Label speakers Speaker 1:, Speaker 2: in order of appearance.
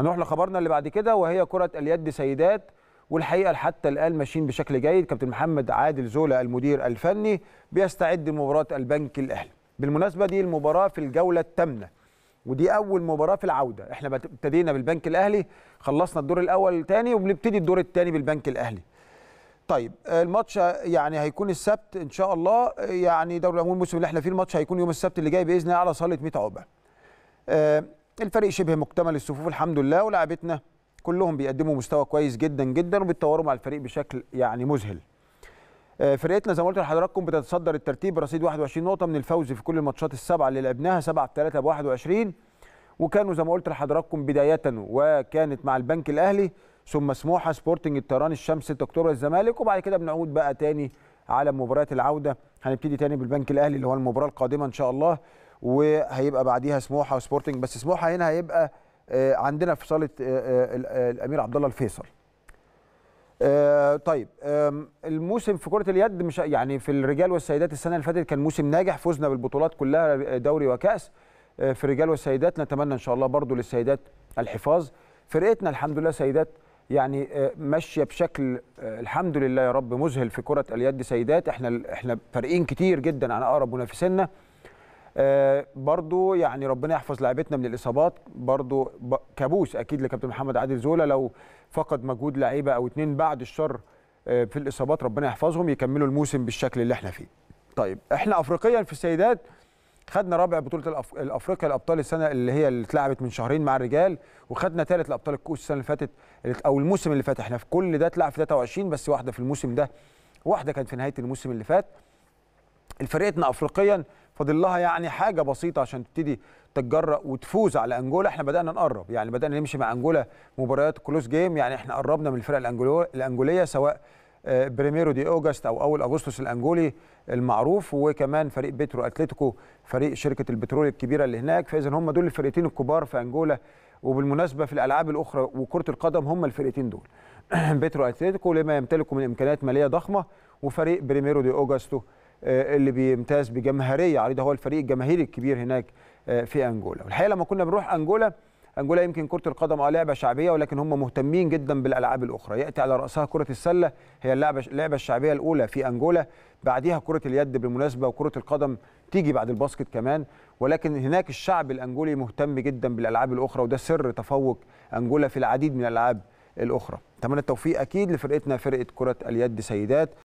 Speaker 1: هنروح لخبرنا اللي بعد كده وهي كرة اليد سيدات والحقيقه حتى الان ماشيين بشكل جيد كابتن محمد عادل زولا المدير الفني بيستعد لمباراه البنك الاهلي بالمناسبه دي المباراه في الجوله الثامنه ودي اول مباراه في العوده احنا ابتدينا بالبنك الاهلي خلصنا الدور الاول الثاني وبنبتدي الدور الثاني بالبنك الاهلي طيب الماتش يعني هيكون السبت ان شاء الله يعني دوري الامور الموسم اللي احنا فيه الماتش هيكون يوم السبت اللي جاي باذن الله على صاله 100 عقبه آه، الفريق شبه مكتمل الصفوف الحمد لله ولاعبتنا كلهم بيقدموا مستوى كويس جدا جدا وبيتطوروا مع الفريق بشكل يعني مذهل آه، فرقتنا زي ما قلت لحضراتكم بتتصدر الترتيب برصيد 21 نقطه من الفوز في كل الماتشات السبعه اللي لعبناها 7 3 ب 21 وكانوا زي ما قلت لحضراتكم بدايه وكانت مع البنك الاهلي ثم سموحه سبورتنج الطيران الشمس 6 اكتوبر الزمالك وبعد كده بنعود بقى تاني على مباراه العوده هنبتدي تاني بالبنك الاهلي اللي هو المباراه القادمه ان شاء الله وهيبقى بعديها سموحه وسبورتنج بس سموحه هنا هيبقى آه، عندنا في صاله آه، آه، الامير عبد الله الفيصل طيب الموسم في كره اليد مش يعني في الرجال والسيدات السنه اللي فاتت كان موسم ناجح فزنا بالبطولات كلها دوري وكاس في الرجال والسيدات نتمنى ان شاء الله برضو للسيدات الحفاظ فرقتنا الحمد لله سيدات يعني ماشيه بشكل الحمد لله يا رب مذهل في كره اليد سيدات احنا احنا فارقين كتير جدا عن اقرب منافسينا آه، برضو يعني ربنا يحفظ لاعيبتنا من الاصابات برضو كابوس اكيد لكابتن محمد عادل زولا لو فقد مجهود لعيبه او اتنين بعد الشر آه، في الاصابات ربنا يحفظهم يكملوا الموسم بالشكل اللي احنا فيه طيب احنا افريقيا في السيدات خدنا رابع بطوله الافريقيا الابطال السنه اللي هي اللي اتلعبت من شهرين مع الرجال وخدنا ثالث الابطال الكؤوس السنه اللي فاتت او الموسم اللي فات احنا في كل ده اتلعب في 23 بس واحده في الموسم ده واحده كانت في نهايه الموسم اللي فات الفرقتنا افريقيا فاضل لها يعني حاجه بسيطه عشان تبتدي تتجرأ وتفوز على انجولا احنا بدانا نقرب يعني بدانا نمشي مع انجولا مباريات كلوز جيم يعني احنا قربنا من الفرق الانجوليه سواء آه، بريميرو دي اوجست او اول اغسطس الانجولي المعروف وكمان فريق بترو اتلتيكو فريق شركه البترول الكبيره اللي هناك فاذا هم دول الفرقتين الكبار في انجولا وبالمناسبه في الالعاب الاخرى وكره القدم هم الفرقتين دول بترو اتلتيكو لما يمتلكوا من امكانيات ماليه ضخمه وفريق بريميرو دي اوجستو آه، اللي بيمتاز بجماهيريه عريضه هو الفريق الجماهيري الكبير هناك آه، في انجولا والحقيقه لما كنا بنروح انجولا انجولا يمكن كره القدم اه لعبه شعبيه ولكن هم مهتمين جدا بالالعاب الاخرى ياتي على راسها كره السله هي اللعبه اللعبه الشعبيه الاولى في انجولا بعديها كره اليد بالمناسبه وكره القدم تيجي بعد الباسكت كمان ولكن هناك الشعب الانجولي مهتم جدا بالالعاب الاخرى وده سر تفوق انجولا في العديد من الالعاب الاخرى اتمنى التوفيق اكيد لفرقتنا فرقه كره اليد سيدات